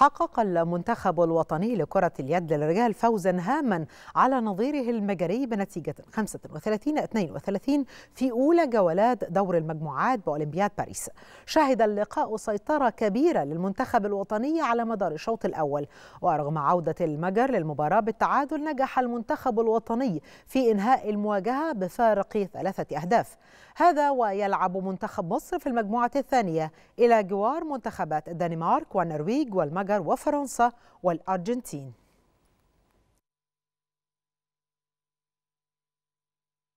حقق المنتخب الوطني لكرة اليد للرجال فوزا هاما على نظيره المجري بنتيجة 35-32 في أولى جولات دور المجموعات بأولمبياد باريس شهد اللقاء سيطرة كبيرة للمنتخب الوطني على مدار الشوط الأول ورغم عودة المجر للمباراة بالتعادل نجح المنتخب الوطني في إنهاء المواجهة بفارق ثلاثة أهداف هذا ويلعب منتخب مصر في المجموعة الثانية إلى جوار منتخبات الدنمارك والنرويج والمجر المجر وفرنسا والأرجنتين